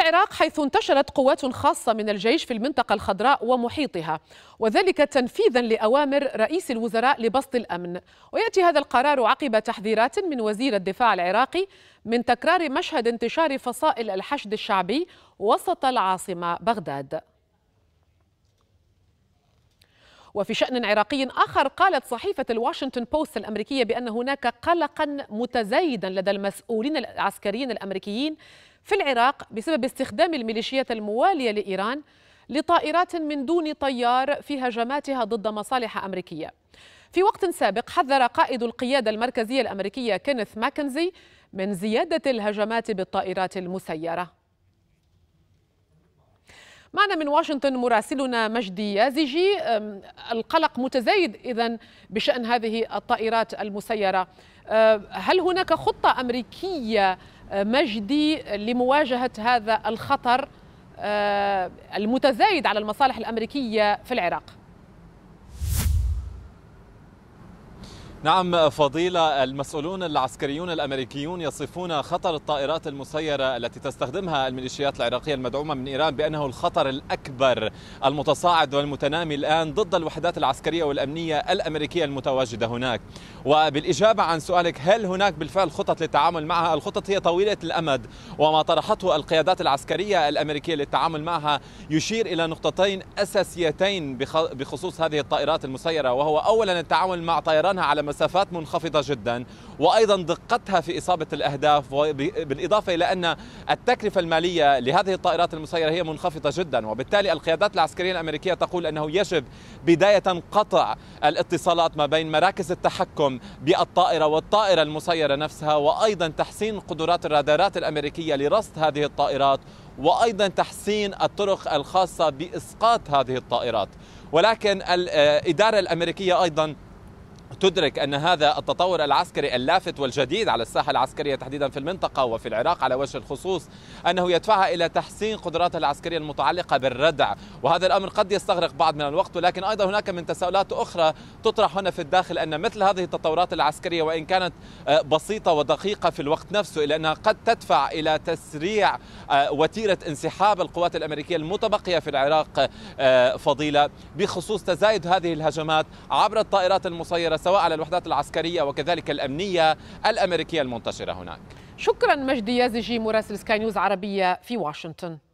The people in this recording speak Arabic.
العراق حيث انتشرت قوات خاصة من الجيش في المنطقة الخضراء ومحيطها وذلك تنفيذا لأوامر رئيس الوزراء لبسط الأمن ويأتي هذا القرار عقب تحذيرات من وزير الدفاع العراقي من تكرار مشهد انتشار فصائل الحشد الشعبي وسط العاصمة بغداد وفي شأن عراقي آخر قالت صحيفة الواشنطن بوست الأمريكية بأن هناك قلقا متزايدا لدى المسؤولين العسكريين الأمريكيين في العراق بسبب استخدام الميليشيات الموالية لإيران لطائرات من دون طيار في هجماتها ضد مصالح أمريكية في وقت سابق حذر قائد القيادة المركزية الأمريكية كينيث ماكنزي من زيادة الهجمات بالطائرات المسيرة معنا من واشنطن مراسلنا مجدي يازجي القلق متزايد إذا بشأن هذه الطائرات المسيرة أه، هل هناك خطة أمريكية أه، مجدي لمواجهة هذا الخطر أه، المتزايد على المصالح الأمريكية في العراق؟ نعم فضيلة المسؤولون العسكريون الأمريكيون يصفون خطر الطائرات المسيرة التي تستخدمها الميليشيات العراقية المدعومة من إيران بأنه الخطر الأكبر المتصاعد والمتنامي الآن ضد الوحدات العسكرية والأمنية الأمريكية المتواجدة هناك وبالإجابة عن سؤالك هل هناك بالفعل خطط للتعامل معها الخطط هي طويلة الأمد وما طرحته القيادات العسكرية الأمريكية للتعامل معها يشير إلى نقطتين أساسيتين بخصوص هذه الطائرات المسيرة وهو أولا التعامل مع طيرانها على مسافات منخفضة جدا وأيضا دقتها في إصابة الأهداف بالإضافة إلى أن التكلفة المالية لهذه الطائرات المسيرة هي منخفضة جدا وبالتالي القيادات العسكرية الأمريكية تقول أنه يجب بداية قطع الاتصالات ما بين مراكز التحكم بالطائرة والطائرة المسيرة نفسها وأيضا تحسين قدرات الرادارات الأمريكية لرصد هذه الطائرات وايضا تحسين الطرق الخاصه باسقاط هذه الطائرات ولكن آه، الاداره الامريكيه ايضا تدرك ان هذا التطور العسكري اللافت والجديد على الساحه العسكريه تحديدا في المنطقه وفي العراق على وجه الخصوص انه يدفعها الى تحسين قدراتها العسكريه المتعلقه بالردع وهذا الامر قد يستغرق بعض من الوقت ولكن ايضا هناك من تساؤلات اخرى تطرح هنا في الداخل ان مثل هذه التطورات العسكريه وان كانت آه، بسيطه ودقيقه في الوقت نفسه الا انها قد تدفع الى تسريع آه، وتيره انسحاب القوات الامريكيه المتبقيه في العراق آه، فضيله بخصوص تزايد هذه الهجمات عبر الطائرات المسيره المنتشره سواء على الوحدات العسكرية وكذلك الأمنية الأمريكية المنتشرة هناك شكرا مجدي يازجي مراسل سكاي نيوز عربية في واشنطن